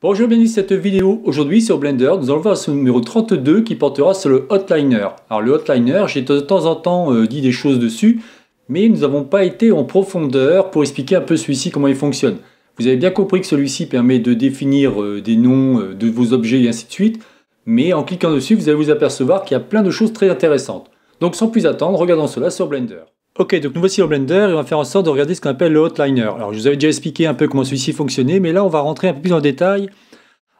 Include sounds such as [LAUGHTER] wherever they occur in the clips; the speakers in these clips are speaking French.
Bonjour, bienvenue cette vidéo. Aujourd'hui sur Blender, nous allons voir ce numéro 32 qui portera sur le Hotliner. Alors le Hotliner, j'ai de temps en temps euh, dit des choses dessus, mais nous n'avons pas été en profondeur pour expliquer un peu celui-ci, comment il fonctionne. Vous avez bien compris que celui-ci permet de définir euh, des noms euh, de vos objets et ainsi de suite, mais en cliquant dessus, vous allez vous apercevoir qu'il y a plein de choses très intéressantes. Donc sans plus attendre, regardons cela sur Blender. Ok, donc nous voici le Blender et on va faire en sorte de regarder ce qu'on appelle le Hotliner. Alors je vous avais déjà expliqué un peu comment celui-ci fonctionnait, mais là on va rentrer un peu plus en détail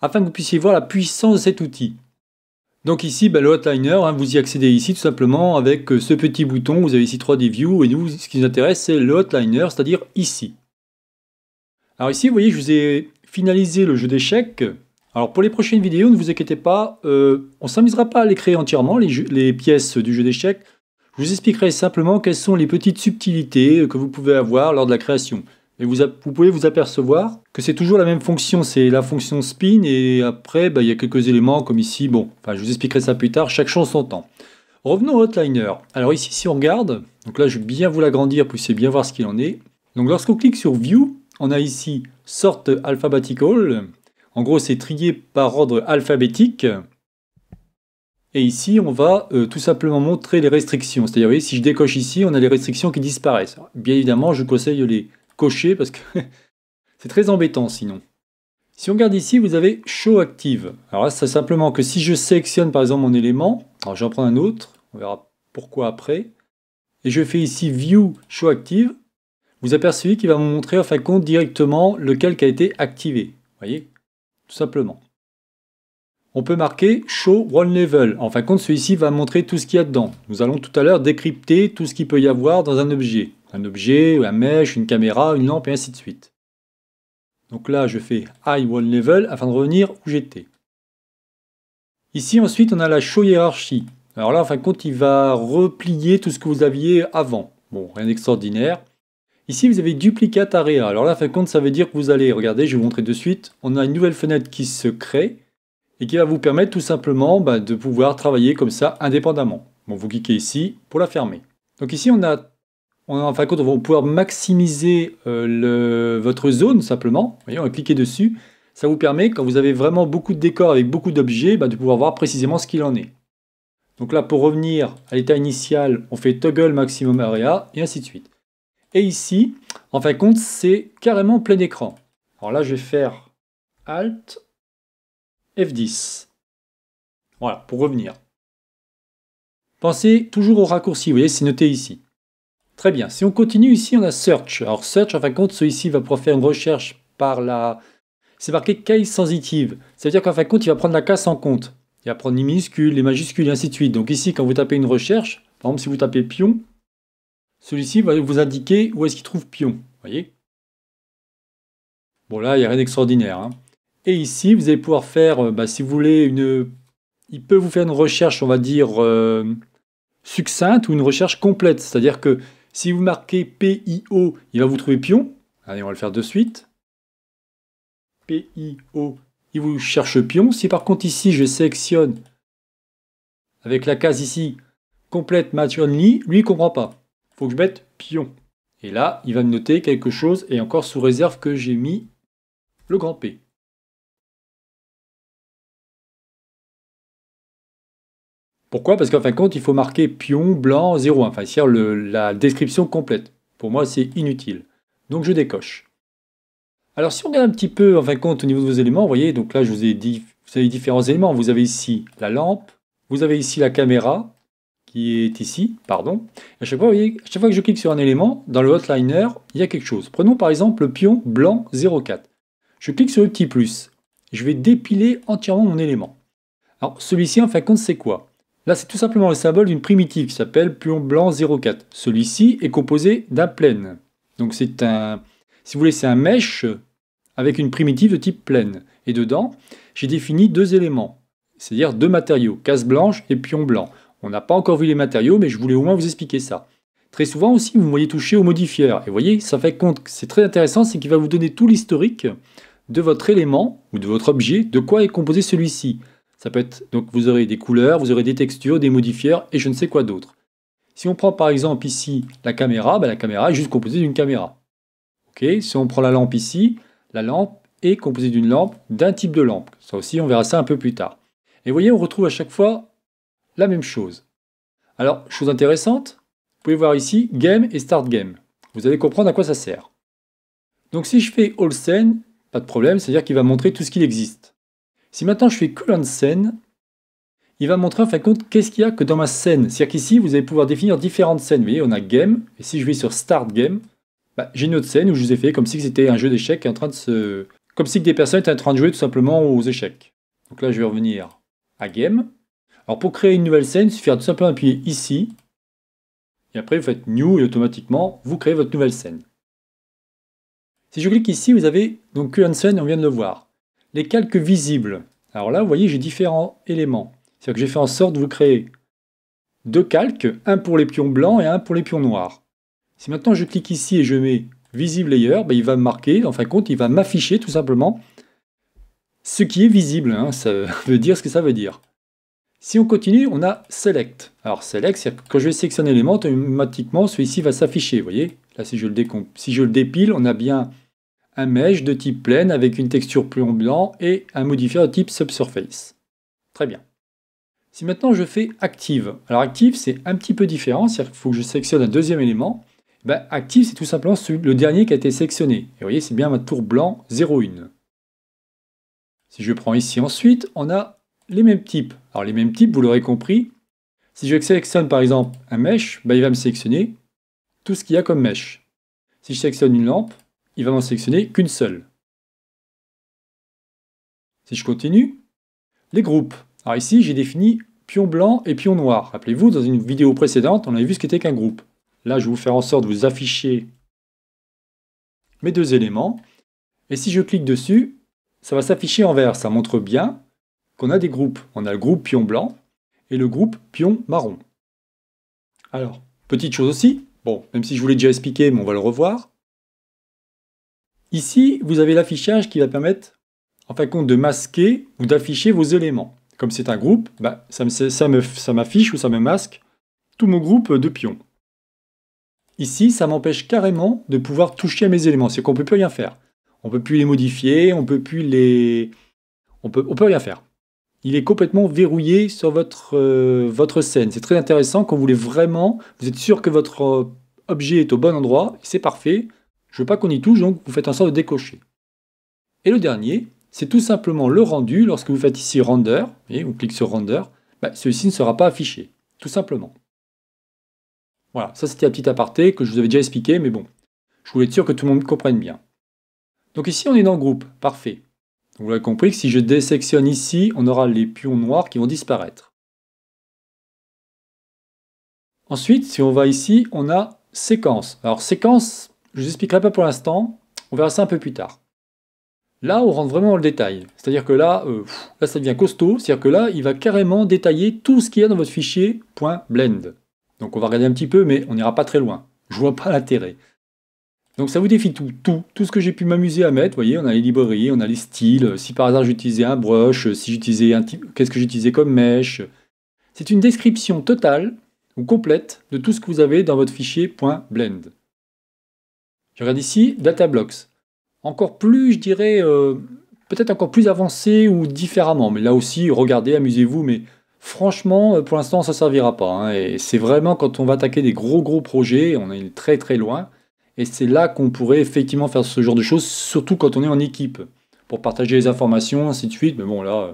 afin que vous puissiez voir la puissance de cet outil. Donc ici, ben, le Hotliner, hein, vous y accédez ici tout simplement avec euh, ce petit bouton, vous avez ici 3D View, et nous, ce qui nous intéresse, c'est le Hotliner, c'est-à-dire ici. Alors ici, vous voyez, je vous ai finalisé le jeu d'échecs. Alors pour les prochaines vidéos, ne vous inquiétez pas, euh, on ne s'amusera pas à les créer entièrement, les, les pièces du jeu d'échecs. Je vous expliquerai simplement quelles sont les petites subtilités que vous pouvez avoir lors de la création. Et vous, pouvez vous apercevoir que c'est toujours la même fonction, c'est la fonction spin, et après, bah, il y a quelques éléments comme ici, bon, enfin, je vous expliquerai ça plus tard, chaque chose son temps. Revenons au Hotliner. Alors ici, si on regarde, donc là, je vais bien vous l'agrandir, pour puissiez bien voir ce qu'il en est. Donc lorsqu'on clique sur View, on a ici Sort Alphabetical. En gros, c'est trié par ordre alphabétique. Et ici, on va euh, tout simplement montrer les restrictions. C'est-à-dire, vous voyez, si je décoche ici, on a les restrictions qui disparaissent. bien évidemment, je conseille de les cocher parce que [LAUGHS] c'est très embêtant sinon. Si on regarde ici, vous avez Show Active. Alors là, c'est simplement que si je sélectionne par exemple mon élément, alors j'en prends un autre, on verra pourquoi après, et je fais ici View Show Active, vous apercevez qu'il va me montrer en fin de compte directement lequel qui a été activé. Vous voyez Tout simplement on peut marquer show one level. En fin de compte, celui-ci va montrer tout ce qu'il y a dedans. Nous allons tout à l'heure décrypter tout ce qu'il peut y avoir dans un objet. Un objet, un mèche, une caméra, une lampe et ainsi de suite. Donc là, je fais high one level afin de revenir où j'étais. Ici, ensuite, on a la show hiérarchie. Alors là, en fin de compte, il va replier tout ce que vous aviez avant. Bon, rien d'extraordinaire. Ici, vous avez duplicate area. Alors là, en fin de compte, ça veut dire que vous allez, regardez, je vais vous montrer de suite, on a une nouvelle fenêtre qui se crée et qui va vous permettre tout simplement bah, de pouvoir travailler comme ça indépendamment. Bon, vous cliquez ici pour la fermer. Donc ici, on a, en fin de compte, on va pouvoir maximiser euh, votre zone simplement. voyez, on va cliquer dessus. Ça vous permet, quand vous avez vraiment beaucoup de décors avec beaucoup d'objets, bah, de pouvoir voir précisément ce qu'il en est. Donc là, pour revenir à l'état initial, on fait toggle maximum area et ainsi de suite. Et ici, en fin de compte, c'est carrément plein écran. Alors là, je vais faire Alt, F10. Voilà, pour revenir. Pensez toujours au raccourci, vous voyez, c'est noté ici. Très bien, si on continue ici, on a search. Alors search, en fin de compte, celui-ci va pouvoir faire une recherche par la... C'est marqué case sensitive. Ça veut dire qu'en fin de compte, il va prendre la case en compte. Il va prendre les minuscules, les majuscules, et ainsi de suite. Donc ici, quand vous tapez une recherche, par exemple, si vous tapez pion, celui-ci va vous indiquer où est-ce qu'il trouve pion. voyez Bon là, il n'y a rien d'extraordinaire. Hein. Et ici, vous allez pouvoir faire, euh, bah, si vous voulez, une... il peut vous faire une recherche, on va dire, euh, succincte ou une recherche complète. C'est-à-dire que si vous marquez PIO, il va vous trouver pion. Allez, on va le faire de suite. PIO, il vous cherche pion. Si par contre ici, je sélectionne avec la case ici, complète match only, lui, il ne comprend pas. Il faut que je mette pion. Et là, il va me noter quelque chose, et encore sous réserve que j'ai mis le grand P. Pourquoi Parce qu'en fin de compte, il faut marquer pion, blanc, 0, enfin, cest la description complète. Pour moi, c'est inutile. Donc je décoche. Alors si on regarde un petit peu, en fin de compte, au niveau de vos éléments, vous voyez, donc là, je vous ai dit, vous avez différents éléments. Vous avez ici la lampe, vous avez ici la caméra, qui est ici, pardon. À chaque fois, vous voyez, à chaque fois que je clique sur un élément, dans le hotliner, il y a quelque chose. Prenons par exemple le pion blanc 04. Je clique sur le petit plus. Je vais dépiler entièrement mon élément. Alors celui-ci, en fin de compte, c'est quoi Là, c'est tout simplement le symbole d'une primitive qui s'appelle pion blanc 04. Celui-ci est composé d'un plane. Donc c'est un, si vous voulez, c'est un mesh avec une primitive de type plane. Et dedans, j'ai défini deux éléments, c'est-à-dire deux matériaux, case blanche et pion blanc. On n'a pas encore vu les matériaux, mais je voulais au moins vous expliquer ça. Très souvent aussi, vous voyez toucher au modifier. Et vous voyez, ça fait compte, c'est très intéressant, c'est qu'il va vous donner tout l'historique de votre élément ou de votre objet, de quoi est composé celui-ci. Ça peut être, donc vous aurez des couleurs, vous aurez des textures, des modifieurs et je ne sais quoi d'autre. Si on prend par exemple ici la caméra, ben, la caméra est juste composée d'une caméra. si on prend la lampe ici, la lampe est composée d'une lampe, d'un type de lampe. Ça aussi, on verra ça un peu plus tard. Et vous voyez, on retrouve à chaque fois la même chose. Alors, chose intéressante, vous pouvez voir ici Game et Start Game. Vous allez comprendre à quoi ça sert. Donc si je fais All Scene, pas de problème, c'est-à-dire qu'il va montrer tout ce qu'il existe. Si maintenant je fais de scène, il va montrer en fin de compte qu'est-ce qu'il y a que dans ma scène. C'est-à-dire qu'ici, vous allez pouvoir définir différentes scènes. Vous voyez, on a game, et si je vais sur start game, bah, j'ai une autre scène où je vous ai fait comme si c'était un jeu d'échecs en train de se. Comme si des personnes étaient en train de jouer tout simplement aux échecs. Donc là, je vais revenir à game. Alors pour créer une nouvelle scène, il suffira tout simplement appuyer ici. Et après, vous faites new et automatiquement, vous créez votre nouvelle scène. Si je clique ici, vous avez donc une scène, on vient de le voir. Les calques visibles. Alors là, vous voyez, j'ai différents éléments. C'est-à-dire que j'ai fait en sorte de vous créer deux calques, un pour les pions blancs et un pour les pions noirs. Si maintenant je clique ici et je mets visible layer, ben il va me marquer, en fin de compte, il va m'afficher tout simplement ce qui est visible. Hein. ça [LAUGHS] veut dire ce que ça veut dire. Si on continue, on a select. Alors select, c'est que quand je vais sélectionner l'élément, automatiquement celui-ci va s'afficher. Vous voyez, là si je, le si je le dépile, on a bien un mesh de type pleine avec une texture plomb blanc et un modifier de type subsurface. Très bien. Si maintenant je fais active, alors active c'est un petit peu différent, c'est-à-dire qu'il faut que je sélectionne un deuxième élément. Eh ben, active c'est tout simplement le dernier qui a été sélectionné. Et vous voyez c'est bien ma tour blanc 01. Si je prends ici ensuite, on a les mêmes types. Alors les mêmes types, vous l'aurez compris, si je sélectionne par exemple un mesh, ben, il va me sélectionner tout ce qu'il y a comme mesh. Si je sélectionne une lampe, il va m'en sélectionner qu'une seule. Si je continue, les groupes. Alors ici, j'ai défini pion blanc et pion noir. Rappelez-vous, dans une vidéo précédente, on avait vu ce qu'était qu'un groupe. Là, je vais vous faire en sorte de vous afficher mes deux éléments. Et si je clique dessus, ça va s'afficher en vert. Ça montre bien qu'on a des groupes. On a le groupe pion blanc et le groupe pion marron. Alors, petite chose aussi, bon, même si je vous l'ai déjà expliqué, mais on va le revoir. Ici, vous avez l'affichage qui va permettre, en fin de compte, de masquer ou d'afficher vos éléments. Comme c'est un groupe, bah, ça m'affiche ou ça me masque tout mon groupe de pions. Ici, ça m'empêche carrément de pouvoir toucher à mes éléments, c'est qu'on ne peut plus rien faire. On ne peut plus les modifier, on ne peut plus les... On peut, peut rien faire. Il est complètement verrouillé sur votre, euh, votre scène. C'est très intéressant quand vous voulez vraiment... Vous êtes sûr que votre euh, objet est au bon endroit, c'est parfait, je veux pas qu'on y touche, donc vous faites en sorte de décocher. Et le dernier, c'est tout simplement le rendu. Lorsque vous faites ici Render, et on clique sur Render, bah, celui-ci ne sera pas affiché, tout simplement. Voilà, ça c'était un petit aparté que je vous avais déjà expliqué, mais bon, je voulais être sûr que tout le monde comprenne bien. Donc ici, on est dans groupe, parfait. vous l'avez compris que si je désectionne ici, on aura les pions noirs qui vont disparaître. Ensuite, si on va ici, on a séquence. Alors séquence, je ne vous expliquerai pas pour l'instant, on verra ça un peu plus tard. Là, on rentre vraiment dans le détail. C'est-à-dire que là, euh, ça devient costaud. C'est-à-dire que là, il va carrément détailler tout ce qu'il y a dans votre fichier .blend. Donc on va regarder un petit peu, mais on n'ira pas très loin. Je ne vois pas l'intérêt. Donc ça vous défie tout, tout, tout ce que j'ai pu m'amuser à mettre. Vous voyez, on a les librairies, on a les styles. Si par hasard j'utilisais un brush, si j'utilisais qu'est-ce que j'utilisais comme mèche C'est une description totale ou complète de tout ce que vous avez dans votre fichier .blend. Regardez ici, DataBlocks. Encore plus, je dirais, euh, peut-être encore plus avancé ou différemment. Mais là aussi, regardez, amusez-vous. Mais franchement, euh, pour l'instant, ça ne servira pas. Hein. Et c'est vraiment quand on va attaquer des gros, gros projets, on est très, très loin. Et c'est là qu'on pourrait effectivement faire ce genre de choses, surtout quand on est en équipe, pour partager les informations, ainsi de suite. Mais bon, là, euh,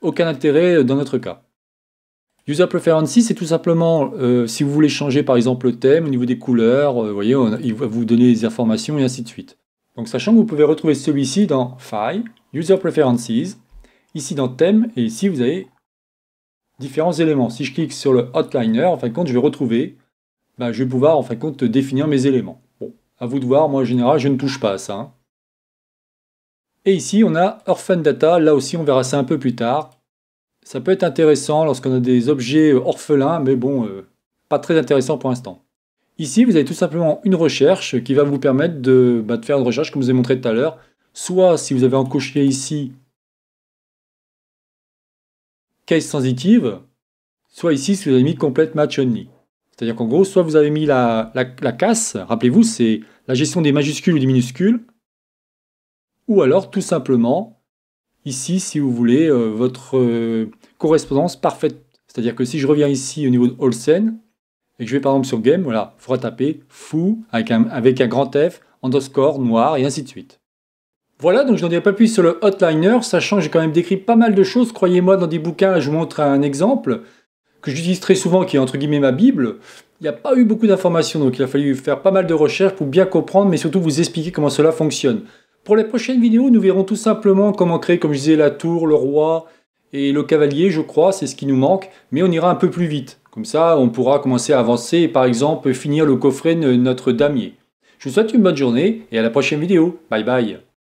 aucun intérêt dans notre cas. User Preferences, c'est tout simplement, euh, si vous voulez changer par exemple le thème au niveau des couleurs, euh, vous voyez, il va vous donner des informations et ainsi de suite. Donc sachant que vous pouvez retrouver celui-ci dans File, User Preferences, ici dans Thème, et ici vous avez différents éléments. Si je clique sur le Outliner, en fin de compte, je vais retrouver, bah, je vais pouvoir en fin de compte définir mes éléments. Bon, à vous de voir, moi en général, je ne touche pas à ça. Hein. Et ici, on a Orphan Data, là aussi on verra ça un peu plus tard. Ça peut être intéressant lorsqu'on a des objets euh, orphelins, mais bon, euh, pas très intéressant pour l'instant. Ici, vous avez tout simplement une recherche qui va vous permettre de, bah, faire une recherche comme je vous ai montré tout à l'heure. Soit si vous avez encoché ici case sensitive, soit ici si vous avez mis complete match only. C'est-à-dire qu'en gros, soit vous avez mis la, la casse, rappelez-vous, c'est la gestion des majuscules ou des minuscules, ou alors tout simplement ici, si vous voulez, euh, votre euh, correspondance parfaite. C'est-à-dire que si je reviens ici au niveau de Olsen, et que je vais par exemple sur Game, voilà, il faudra taper fou avec un, grand F, underscore, noir, et ainsi de suite. Voilà, donc je n'en ai pas plus sur le hotliner, sachant que j'ai quand même décrit pas mal de choses, croyez-moi, dans des bouquins, je vous montre un exemple que j'utilise très souvent, qui est entre guillemets ma Bible. Il n'y a pas eu beaucoup d'informations, donc il a fallu faire pas mal de recherches pour bien comprendre, mais surtout vous expliquer comment cela fonctionne. Pour les prochaines vidéos, nous verrons tout simplement comment créer, comme je disais, la tour, le roi et le cavalier, je crois, c'est ce qui nous manque, mais on ira un peu plus vite. Comme ça, on pourra commencer à avancer et par exemple finir le coffret de notre damier. Je vous souhaite une bonne journée et à la prochaine vidéo. Bye bye